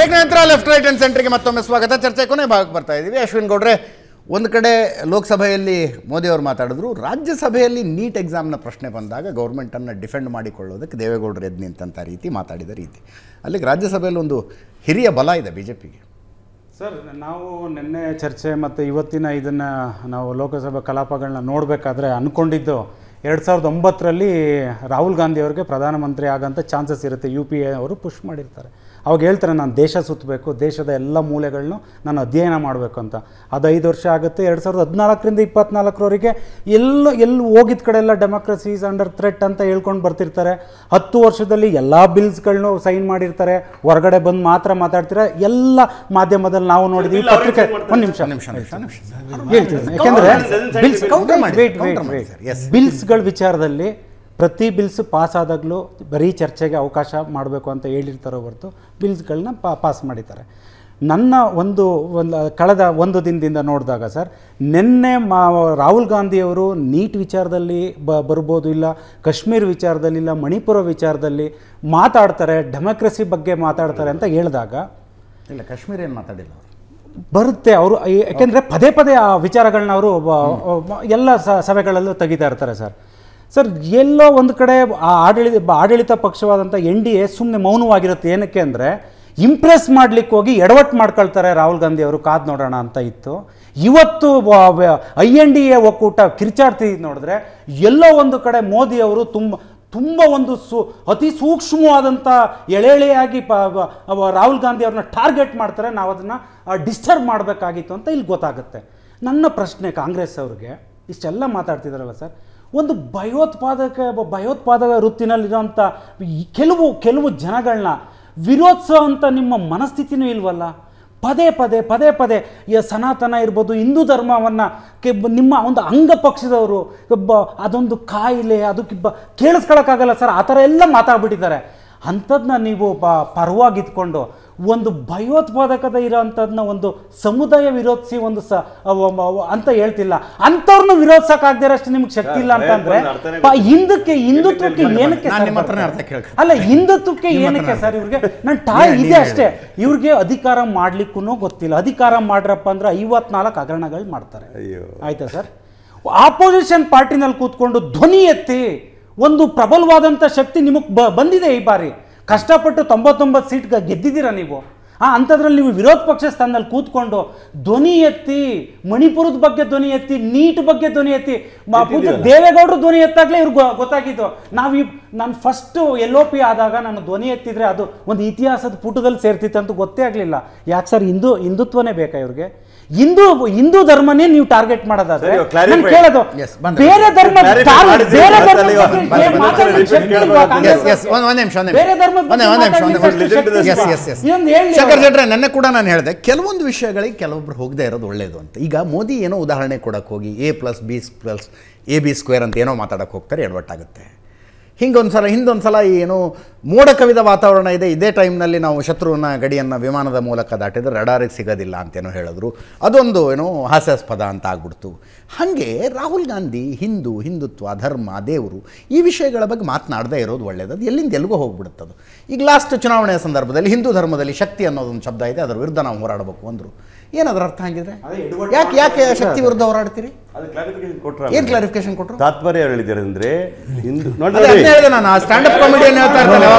break ನಂತರ left right and ಸೆಂಟ್ರಿಗೆ ಮತ್ತೊಮ್ಮೆ ಸ್ವಾಗತ ಚರ್ಚೆ ಕೊನೆ ಭಾಗಕ್ಕೆ ಬರ್ತಾ ಇದ್ದೀವಿ ಅಶ್ವಿನ್ ಗೌಡ್ರೆ ಒಂದು ಕಡೆ ಲೋಕಸಭೆಯಲ್ಲಿ ಮೋದಿಯವರು ಮಾತಾಡಿದ್ರು ರಾಜ್ಯಸಭೆಯಲ್ಲಿ ನೀಟ್ ಎಕ್ಸಾಮ್ನ ಪ್ರಶ್ನೆ ಬಂದಾಗ ಗೌರ್ಮೆಂಟನ್ನು ಡಿಫೆಂಡ್ ಮಾಡಿಕೊಳ್ಳೋದಕ್ಕೆ ದೇವೇಗೌಡರು ಎದ್ದು ನಿಂತಹ ರೀತಿ ಮಾತಾಡಿದ ರೀತಿ ಅಲ್ಲಿಗೆ ರಾಜ್ಯಸಭೆಯಲ್ಲಿ ಒಂದು ಹಿರಿಯ ಬಲ ಇದೆ ಬಿ ಜೆ ಪಿಗೆ ಸರ್ ನಾವು ನಿನ್ನೆ ಚರ್ಚೆ ಮತ್ತು ಇವತ್ತಿನ ಇದನ್ನು ನಾವು ಲೋಕಸಭೆ ಕಲಾಪಗಳನ್ನ ನೋಡಬೇಕಾದ್ರೆ ಅಂದ್ಕೊಂಡಿದ್ದು ಎರಡು ಸಾವಿರದ ಒಂಬತ್ತರಲ್ಲಿ ರಾಹುಲ್ ಗಾಂಧಿ ಅವರಿಗೆ ಪ್ರಧಾನಮಂತ್ರಿ ಆಗೋಂಥ ಚಾನ್ಸಸ್ ಇರುತ್ತೆ ಯು ಪಿ ಎ ಅವರು ಪುಷ್ ಮಾಡಿರ್ತಾರೆ ಅವಾಗ ಹೇಳ್ತಾರೆ ನಾನು ದೇಶ ಸುತ್ತಬೇಕು ದೇಶದ ಎಲ್ಲ ಮೂಲೆಗಳನ್ನು ನಾನು ಅಧ್ಯಯನ ಮಾಡಬೇಕು ಅಂತ ಅದು ಐದು ವರ್ಷ ಆಗುತ್ತೆ ಎರಡು ಸಾವಿರದ ಹದಿನಾಲ್ಕರಿಂದ ಇಪ್ಪತ್ನಾಲ್ಕರವರೆಗೆ ಎಲ್ಲ ಎಲ್ಲಿ ಹೋಗಿದ ಕಡೆ ಎಲ್ಲ ಡೆಮೋಕ್ರಸೀಸ್ ಅಂಡರ್ ಥ್ರೆಟ್ ಅಂತ ಹೇಳ್ಕೊಂಡು ಬರ್ತಿರ್ತಾರೆ ಹತ್ತು ವರ್ಷದಲ್ಲಿ ಎಲ್ಲ ಬಿಲ್ಸ್ಗಳನ್ನೂ ಸೈನ್ ಮಾಡಿರ್ತಾರೆ ಹೊರಗಡೆ ಬಂದು ಮಾತ್ರ ಮಾತಾಡ್ತೀರ ಎಲ್ಲ ಮಾಧ್ಯಮದಲ್ಲಿ ನಾವು ನೋಡಿದ್ವಿ ಪತ್ರಿಕೆ ಒಂದು ನಿಮಿಷ ನಿಮಿಷ ನಿಮಿಷ ಬಿಲ್ಸ್ ಬಿಲ್ಸ್ ಬಿಲ್ಸ್ಗಳ ವಿಚಾರದಲ್ಲಿ ಪ್ರತಿ ಬಿಲ್ಸ್ ಪಾಸ್ ಆದಾಗಲೂ ಬರೀ ಚರ್ಚೆಗೆ ಅವಕಾಶ ಮಾಡಬೇಕು ಅಂತ ಹೇಳಿರ್ತಾರೋ ಹೊರತು ಬಿಲ್ಸ್ಗಳನ್ನ ಪಾ ಪಾಸ್ ಮಾಡಿದ್ದಾರೆ ನನ್ನ ಒಂದು ಒಂದು ಕಳೆದ ಒಂದು ದಿನದಿಂದ ನೋಡಿದಾಗ ಸರ್ ನಿನ್ನೆ ಮಾ ರಾಹುಲ್ ಗಾಂಧಿಯವರು ನೀಟ್ ವಿಚಾರದಲ್ಲಿ ಬ ಬರ್ಬೋದು ಇಲ್ಲ ಕಾಶ್ಮೀರ್ ವಿಚಾರದಲ್ಲಿ ಇಲ್ಲ ಮಣಿಪುರ ವಿಚಾರದಲ್ಲಿ ಮಾತಾಡ್ತಾರೆ ಡೆಮೋಕ್ರಸಿ ಬಗ್ಗೆ ಮಾತಾಡ್ತಾರೆ ಅಂತ ಹೇಳಿದಾಗ ಇಲ್ಲ ಕಾಶ್ಮೀರ ಏನು ಮಾತಾಡಿಲ್ಲ ಬರುತ್ತೆ ಅವರು ಯಾಕೆಂದರೆ ಪದೇ ಪದೇ ಆ ವಿಚಾರಗಳನ್ನ ಅವರು ಎಲ್ಲ ಸಭೆಗಳಲ್ಲೂ ತೆಗಿತಾ ಇರ್ತಾರೆ ಸರ್ ಸರ್ ಎಲ್ಲೋ ಒಂದು ಕಡೆ ಆ ಆಡಳಿತ ಆಡಳಿತ ಪಕ್ಷವಾದಂಥ ಎನ್ ಡಿ ಎ ಸುಮ್ಮನೆ ಮೌನವಾಗಿರುತ್ತೆ ಏನಕ್ಕೆ ಅಂದರೆ ಇಂಪ್ರೆಸ್ ಮಾಡ್ಲಿಕ್ಕೆ ಹೋಗಿ ಎಡವಟ್ಟು ಮಾಡ್ಕೊಳ್ತಾರೆ ರಾಹುಲ್ ಗಾಂಧಿ ಅವರು ಕಾದ್ ನೋಡೋಣ ಅಂತ ಇತ್ತು ಇವತ್ತು ಐ ಎನ್ ಡಿ ಎ ಒಕ್ಕೂಟ ಕಿರ್ಚಾಡ್ತಿದ್ದು ನೋಡಿದ್ರೆ ಎಲ್ಲೋ ಒಂದು ಕಡೆ ಮೋದಿ ಅವರು ತುಂಬ ತುಂಬ ಒಂದು ಸು ಅತಿ ಸೂಕ್ಷ್ಮವಾದಂಥ ಎಳೆಳೆಯಾಗಿ ಪ ರಾಹುಲ್ ಗಾಂಧಿ ಅವ್ರನ್ನ ಟಾರ್ಗೆಟ್ ಮಾಡ್ತಾರೆ ನಾವು ಅದನ್ನು ಡಿಸ್ಟರ್ಬ್ ಮಾಡಬೇಕಾಗಿತ್ತು ಅಂತ ಇಲ್ಲಿ ಗೊತ್ತಾಗುತ್ತೆ ನನ್ನ ಪ್ರಶ್ನೆ ಕಾಂಗ್ರೆಸ್ ಅವ್ರಿಗೆ ಇಷ್ಟೆಲ್ಲ ಮಾತಾಡ್ತಿದ್ದಾರಲ್ಲ ಸರ್ ಒಂದು ಭಯೋತ್ಪಾದಕ ಭಯೋತ್ಪಾದಕ ವೃತ್ತಿನಲ್ಲಿರೋಂಥ ಕೆಲವು ಕೆಲವು ಜನಗಳನ್ನ ವಿರೋಧಿಸೋ ಅಂಥ ನಿಮ್ಮ ಮನಸ್ಥಿತಿನೂ ಇಲ್ವಲ್ಲ ಪದೇ ಪದೇ ಪದೇ ಪದೇ ಈ ಸನಾತನ ಇರ್ಬೋದು ಹಿಂದೂ ಧರ್ಮವನ್ನು ಕೆ ನಿಮ್ಮ ಒಂದು ಅಂಗ ಪಕ್ಷದವರು ಒಬ್ಬ ಅದೊಂದು ಕಾಯಿಲೆ ಅದಕ್ಕೆ ಬ ಕೇಳಿಸ್ಕೊಳಕ್ಕಾಗಲ್ಲ ಸರ್ ಆ ಥರ ಎಲ್ಲ ಮಾತಾಡ್ಬಿಟ್ಟಿದ್ದಾರೆ ಅಂಥದ್ದನ್ನ ನೀವು ಪರವಾಗಿ ಇದ್ಕೊಂಡು ಒಂದು ಭಯೋತ್ಪಾದಕದ ಇರೋವಂಥದ್ದನ್ನ ಒಂದು ಸಮುದಾಯ ವಿರೋಧಿಸಿ ಒಂದು ಸ ಅಂತ ಹೇಳ್ತಿಲ್ಲ ಅಂಥವ್ರನ್ನ ವಿರೋಧಿಸಕ್ಕಾಗದೇ ಅಷ್ಟು ನಿಮ್ಗೆ ಶಕ್ತಿ ಇಲ್ಲ ಅಂತಂದ್ರೆ ಹಿಂದಕ್ಕೆ ಹಿಂದುತ್ವಕ್ಕೆ ಏನಕ್ಕೆ ಅಲ್ಲ ಹಿಂದುತ್ವಕ್ಕೆ ಏನಕ್ಕೆ ಸರ್ ಇವ್ರಿಗೆ ನನ್ನ ತಾಯಿ ಇದೆ ಅಷ್ಟೇ ಇವ್ರಿಗೆ ಅಧಿಕಾರ ಮಾಡ್ಲಿಕ್ಕೂ ಗೊತ್ತಿಲ್ಲ ಅಧಿಕಾರ ಮಾಡ್ರಪ್ಪ ಅಂದ್ರೆ ಐವತ್ನಾಲ್ಕು ಹಗರಣಗಳು ಮಾಡ್ತಾರೆ ಆಯ್ತಾ ಸರ್ ಆಪೋಸಿಷನ್ ಪಾರ್ಟಿನಲ್ಲಿ ಕೂತ್ಕೊಂಡು ಧ್ವನಿ ಎತ್ತಿ ಒಂದು ಪ್ರಬಲವಾದಂಥ ಶಕ್ತಿ ನಿಮಗೆ ಬಂದಿದೆ ಈ ಬಾರಿ ಕಷ್ಟಪಟ್ಟು ತೊಂಬತ್ತೊಂಬತ್ತು ಸೀಟ್ಗೆ ಗೆದ್ದಿದ್ದೀರಾ ನೀವು ಆ ಅಂಥದ್ರಲ್ಲಿ ನೀವು ವಿರೋಧ ಪಕ್ಷ ಸ್ಥಾನದಲ್ಲಿ ಕೂತ್ಕೊಂಡು ಧ್ವನಿ ಎತ್ತಿ ಮಣಿಪುರದ ಬಗ್ಗೆ ಧ್ವನಿ ಎತ್ತಿ ನೀಟ್ ಬಗ್ಗೆ ಧ್ವನಿ ಎತ್ತಿ ದೇವೇಗೌಡರು ಧ್ವನಿ ಎತ್ತಾಗಲೇ ಇವ್ರಿಗೆ ಗೊತ್ತಾಗಿದ್ದು ನಾವು ಈ ನಾನು ಫಸ್ಟು ಎಲ್ ಒ ಪಿ ಆದಾಗ ನಾನು ಧ್ವನಿ ಎತ್ತಿದರೆ ಅದು ಒಂದು ಇತಿಹಾಸದ ಪುಟದಲ್ಲಿ ಸೇರ್ತಿತ್ತು ಅಂತ ಗೊತ್ತೇ ಆಗಲಿಲ್ಲ ಯಾಕೆ ಸರ್ ಹಿಂದೂ ಹಿಂದುತ್ವನೇ ಬೇಕಾ ಇವ್ರಿಗೆ ಹಿಂದೂ ಹಿಂದೂ ಧರ್ಮನೇ ನೀವು ಟಾರ್ಗೆಟ್ ಮಾಡೋದಾದ್ರೆ ನಾನು ಕೇಳೋದು ಬೇರೆ ಧರ್ಮ ಬೇರೆ ಧರ್ಮ ನನ್ನ ಕೂಡ ನಾನು ಹೇಳಿದೆ ಕೆಲವೊಂದು ವಿಷಯಗಳಿಗೆ ಕೆಲವೊಬ್ರು ಹೋಗದೆ ಇರೋದು ಒಳ್ಳೇದು ಅಂತ ಈಗ ಮೋದಿ ಏನೋ ಉದಾಹರಣೆ ಕೊಡಕ್ಕೆ ಹೋಗಿ A plus B plus A B square ಅಂತ ಏನೋ ಮಾತಾಡಕ್ಕೆ ಹೋಗ್ತಾರೆ ಎಡವಟ್ಟಾಗುತ್ತೆ ಹಿಂಗೊಂದ್ಸಲ ಹಿಂದೊಂದ್ಸಲ ಸಲ ಹಿಂದೊಂದು ಸಲ ಏನೋ ಮೋಡ ಕವಿದ ವಾತಾವರಣ ಇದೆ ಇದೇ ಟೈಮ್ನಲ್ಲಿ ನಾವು ಶತ್ರುವಿನ ಗಡಿಯನ್ನು ವಿಮಾನದ ಮೂಲಕ ದಾಟಿದರೆ ರಡಾರಿಗೆ ಸಿಗೋದಿಲ್ಲ ಅಂತೇನೋ ಹೇಳಿದ್ರು ಅದೊಂದು ಏನೋ ಹಾಸ್ಯಾಸ್ಪದ ಅಂತ ಆಗ್ಬಿಡ್ತು ಹಾಗೆ ರಾಹುಲ್ ಗಾಂಧಿ ಹಿಂದೂ ಹಿಂದುತ್ವ ಧರ್ಮ ದೇವರು ಈ ವಿಷಯಗಳ ಬಗ್ಗೆ ಮಾತನಾಡದೇ ಇರೋದು ಒಳ್ಳೆಯದು ಅದು ಎಲ್ಲಿಂದ ಎಲ್ಲಿಗೂ ಹೋಗ್ಬಿಡುತ್ತದು ಈಗ ಲಾಸ್ಟ್ ಚುನಾವಣೆಯ ಸಂದರ್ಭದಲ್ಲಿ ಹಿಂದೂ ಧರ್ಮದಲ್ಲಿ ಶಕ್ತಿ ಅನ್ನೋದೊಂದು ಶಬ್ದ ಇದೆ ಅದರ ವಿರುದ್ಧ ನಾವು ಹೋರಾಡಬೇಕು ಅಂದರು ಏನದ್ರ ಅರ್ಥ ಹಂಗಿದ್ರೆ ಯಾಕೆ ಯಾಕೆ ಶಕ್ತಿ ವಿರುದ್ಧ ಹೋರಾಡ್ತೀರಿ ಏನು ಕ್ಲಾರಿಫಿಕೇಶನ್ ಕೊಟ್ಟರು ತಾತ್ಪರ್ಯ ಹೇಳಿದ್ದಾರೆ ಅಂದ್ರೆ ಹಿಂದೂ ನಾನು ಸ್ಟ್ಯಾಂಡಪ್ ಕಾಮಿಡಿಯನ್ನು ಹೇಳ್ತಾ ಇರ್ತಾನೆ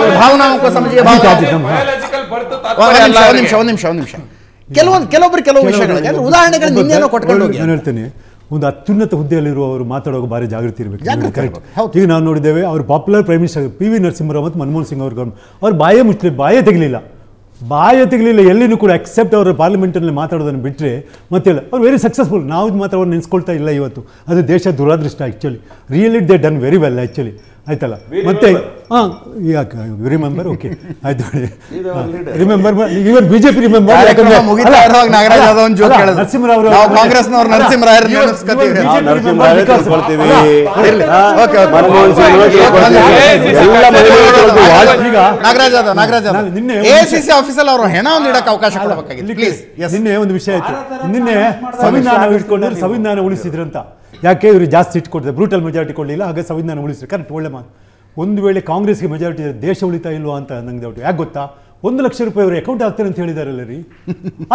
ಕೆಲವೊಂದು ಕೆಲವೊಬ್ಬರು ಕೆಲವು ವಿಷಯಗಳಿಗೆ ಉದಾಹರಣೆಗಳು ನಿನ್ನೆನೋ ಕೊಟ್ಕೊಂಡು ಹೋಗಿ ನಾನು ಹೇಳ್ತೇನೆ ಒಂದು ಅತ್ಯುನ್ನತ ಹುದ್ದೆಯಲ್ಲಿರುವವರು ಮಾತಾಡುವಾಗ ಭಾರಿ ಜಾಗೃತಿ ಇರಬೇಕು ಕರೆಕ್ಟ್ ಈಗ ನಾವು ನೋಡಿದ್ದೇವೆ ಅವರು popular prime minister P V Narasimharao ಮತ್ತು ಮನಮೋಹನ್ ಸಿಂಗ್ ಅವ್ರ ಅವ್ರು ಬಾಯೇ ಮುಚ್ಚಲಿ ಬಾಯೇ ತೆಗಲಿಲ್ಲ ಬಾಯ ತೆಗಲಿಲ್ಲ ಎಲ್ಲಿನೂ ಕೂಡ ಅಕ್ಸೆಪ್ಟ್ ಅವರು ಪಾರ್ಲಿಮೆಂಟಲ್ಲಿ ಮಾತಾಡೋದನ್ನು ಬಿಟ್ಟರೆ ಮತ್ತೆ ಇಲ್ಲ ಅವ್ರು ವೆರಿ ಸಕ್ಸಸ್ಫುಲ್ ನಾವು ಮಾತ್ರ ಅವ್ರು ನೆನೆಸ್ಕೊಳ್ತಾ ಇಲ್ಲ ಇವತ್ತು ಅದು ದೇಶ ದುರಾದೃಷ್ಟ actually really they done very well actually ಆಯ್ತಲ್ಲ ಮತ್ತೆ ಹಾಂ ಯಾಕೆ ರಿಮೆಂಬರ್ ಓಕೆ ಆಯ್ತು remember even BJP remember Narasimharao ಕಾಂಗ್ರೆಸ್ನವ್ರು ನರಸಿಂಹರಾಯರ್ ನಾಗರಾಜ್ ಯಾದವ್ ನಾಗರಾಜ್ ನಿನ್ನೆ ಎ ಸಿ ಸಿ ಆಫೀಸಲ್ಲಿ ಅವರು ಹೆಣ ಒಂದು ಇಡಕ್ಕೆ ಅವಕಾಶ ಕೊಡಬೇಕಾಗಿತ್ತು ನಿನ್ನೆ ಒಂದು ವಿಷಯ ಆಯ್ತು ನಿನ್ನೆ ಸಂವಿಧಾನ ಇಟ್ಕೊಂಡು ಸಂವಿಧಾನ ಉಳಿಸಿದ್ರಂತ ಯಾಕೆ ಇವರು ಜಾಸ್ತಿ ಇಟ್ಕೊಡ್ತಾರೆ ಕೊಡ್ತಾರೆ ಬ್ರೂಟಲ್ ಮೆಜಾರಿಟಿ ಕೊಡಲಿಲ್ಲ ಹಾಗೆ ಸಂವಿಧಾನ ಉಳಿಸಿರಿ ಕರೆಕ್ಟ್ ಒಳ್ಳೆ ಮಾತು ಒಂದು ವೇಳೆ ಕಾಂಗ್ರೆಸ್ಗೆ ಮೆಜಾರಿಟಿ ದೇಶ ಉಳಿತಾ ಇಲ್ವಾ ಅಂತ ನಂಗೆ ಡೌಟ್ ಯಾಕೆ ಗೊತ್ತಾ ಒಂದು ಲಕ್ಷ ರೂಪಾಯಿ ಅವರು ಅಕೌಂಟ್ ಆಗ್ತಾರೆ ಅಂತ ಹೇಳಿದಾರಲ್ಲ ರೀ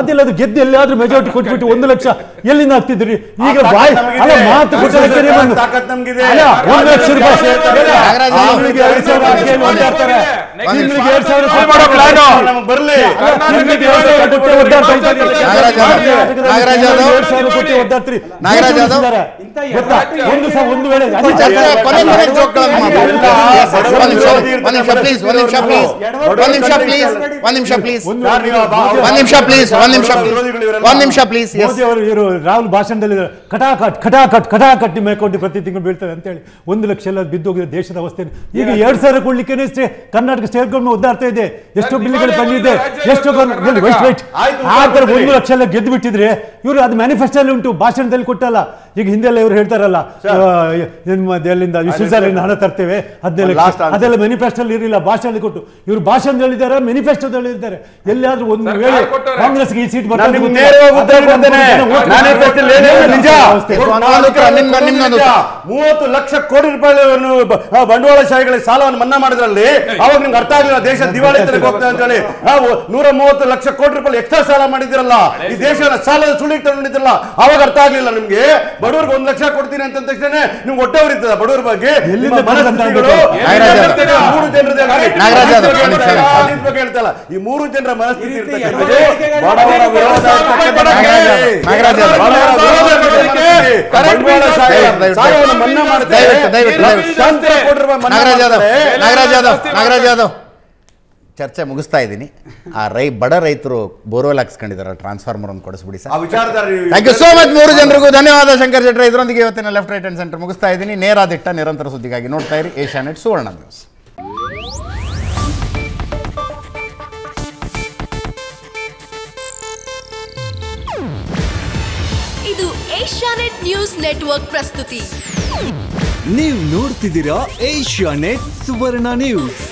ಅದೆಲ್ಲ ಅದು ಗೆದ್ದು ಎಲ್ಲಾದ್ರೂ ಮೆಜಾರಿಟಿ ಕೊಟ್ಬಿಟ್ಟು ಒಂದು ಲಕ್ಷ ಎಲ್ಲಿಂದ ಆಗ್ತಿದ್ರಿ ಈಗ ಬಾಯ್ ಮಾತು ಒಂದು ಲಕ್ಷ ರೂಪಾಯಿ ನಿಮಿಷ ರಾಹುಲ್ ಭಾಷಣದಲ್ಲಿ ಕಟಾಕಟ್ ಕಟಾಕಟ್ ಕಟಾಕಟ್ ನಿಮ್ಮ ಪ್ರತಿ ತಿಂಗಳು ಬೀಳ್ತದೆ ಅಂತ ಹೇಳಿ ಒಂದು ಲಕ್ಷ ಎಲ್ಲ ಬಿದ್ದೋಗಿದೆ ದೇಶದ ಅವಸ್ಥೆ ಈಗ ಎರಡ್ ಸಾವಿರ ಕೊಡ್ಲಿಕ್ಕೆ ಕರ್ನಾಟಕ ಸ್ಟೇಟ್ ಗೌರ್ಮೆಂಟ್ ಉದ್ದಾರ್ತಾ ಇದೆ ಎಷ್ಟು ಬಿಲ್ಗಳು ಬಂದಿದೆ ಎಷ್ಟು ವೈಟ್ ವೈಟ್ ಆ ಥರ ಒಂದು ಲಕ್ಷ ಎಲ್ಲ ಗೆದ್ದು ಬಿಟ್ಟಿದ್ರೆ ಇವರು ಅದು ಮ್ಯಾನಿಫೆಸ್ಟೋಲ್ಲಿ ಉಂಟು ಭಾಷಣದಲ್ಲಿ ಕೊಟ್ಟಲ್ಲ ಈಗ ಹಿಂದೆಲ್ಲ ಇವ್ರು ಹೇಳ್ತಾರಲ್ಲ ಎಲ್ಲಿಂದ ಸ್ವಿಟ್ಜರ್ಲೆಂಡ್ ಹಣ ತರ್ತೇವೆ ಹದಿನೈದು ಅದೆಲ್ಲ ಮೆನಿಫೆಸ್ಟೋಲ್ಲಿ ಇರಲಿಲ್ಲ ಭಾಷೆಯಲ್ಲಿ ಕೊಟ್ಟು ಇವರು ಅಂತ ಹೇಳಿದ್ದಾರೆ ಮೆನಿಫೆಸ್ಟೋದಲ್ಲಿ ಹೇಳಿದ್ದಾರೆ ಎಲ್ಲಿಯಾದ್ರೂ ಒಂದು ವೇಳೆ ಕಾಂಗ್ರೆಸ್ ಈ ಸೀಟ್ ಮೂವತ್ತು ಲಕ್ಷ ಕೋಟಿ ರೂಪಾಯಿ ಬಂಡವಾಳ ಶಾಹಿಗಳ ಸಾಲವನ್ನು ಮನ್ನಾ ಮಾಡಿದ್ರಲ್ಲಿ ಅವಾಗ ನಿಮ್ಗೆ ಅರ್ಥ ಆಗಲಿಲ್ಲ ದೇಶ ದಿವಾಳಿ ಹೋಗ್ತಾ ಅಂತ ಹೇಳಿ ನೂರ ಮೂವತ್ತು ಲಕ್ಷ ಕೋಟಿ ರೂಪಾಯಿ ಎಕ್ಸ್ಟ್ರಾ ಸಾಲ ಮಾಡಿದಿರಲ್ಲ ಈ ದೇಶದ ಸಾಲದ ಸುಳಿ ತಂದಿದ್ರಲ್ಲ ಅವಾಗ ಅರ್ಥ ಆಗ್ಲಿಲ್ಲ ನಿಮ್ಗೆ ಬಡವ್ರಿಗೆ ಒಂದ್ ಲಕ್ಷ ಕೊಡ್ತೀನಿ ಅಂತ ತಕ್ಷಣ ನಿಮ್ಗೆ ಒಟ್ಟವ್ರ ಇರ್ತದ ಬಡವ್ರ ಬಗ್ಗೆ ಮೂರು ಜನರ ಹೇಳ್ತಲ್ಲ ಈ ಮೂರು ಜನರ ಮನಸ್ಥಿತಿ ನಾಗರಾಜ್ ಯಾದವ್ ನಾಗರಾಜ್ ಯಾದವ್ ನಾಗರಾಜ್ ಯಾದವ್ ಚರ್ಚೆ ಮುಗಿಸ್ತಾ ಇದ್ದೀನಿ ಆ ರೈ ಬಡ ರೈತರು ಬೋರ್ವೆಲ್ ಹಾಕ್ಸ್ಕೊಂಡಿದ್ದಾರೆ ಟ್ರಾನ್ಸ್ಫಾರ್ಮರ್ ಒಂದು ಕೊಡಿಸ್ಬಿಡಿ sir thank you so much ಮೂರು ಜನರಿಗೂ ಧನ್ಯವಾದ ಶಂಕರ್ ಜಟ್ರ ಇದರೊಂದಿಗೆ ಇವತ್ತಿನ ಲೆಫ್ಟ್ ರೈಟ್ ಅಂಡ್ ಸೆಂಟರ್ ಮುಗಿಸ್ತಾ ಇದ್ದೀನಿ ನೇರ ದಿಟ್ಟ ನಿರಂತರ ಸುದ್ದಿಗಾಗಿ ನೋಡ್ತಾ ಇರಿ ಏಷ್ಯಾ ನೆಟ್ ಸುವರ್ಣ ನ್ಯೂಸ್ ಇದು ಏಷ್ಯಾನೆಟ್ ನ್ಯೂಸ್ ನೆಟ್ವರ್ಕ್ ಪ್ರಸ್ತುತಿ ನೀವು ನೋಡ್ತಿದ್ದೀರಾ ಏಷ್ಯಾನೆಟ್ ಸುವರ್ಣ ನ್ಯೂಸ್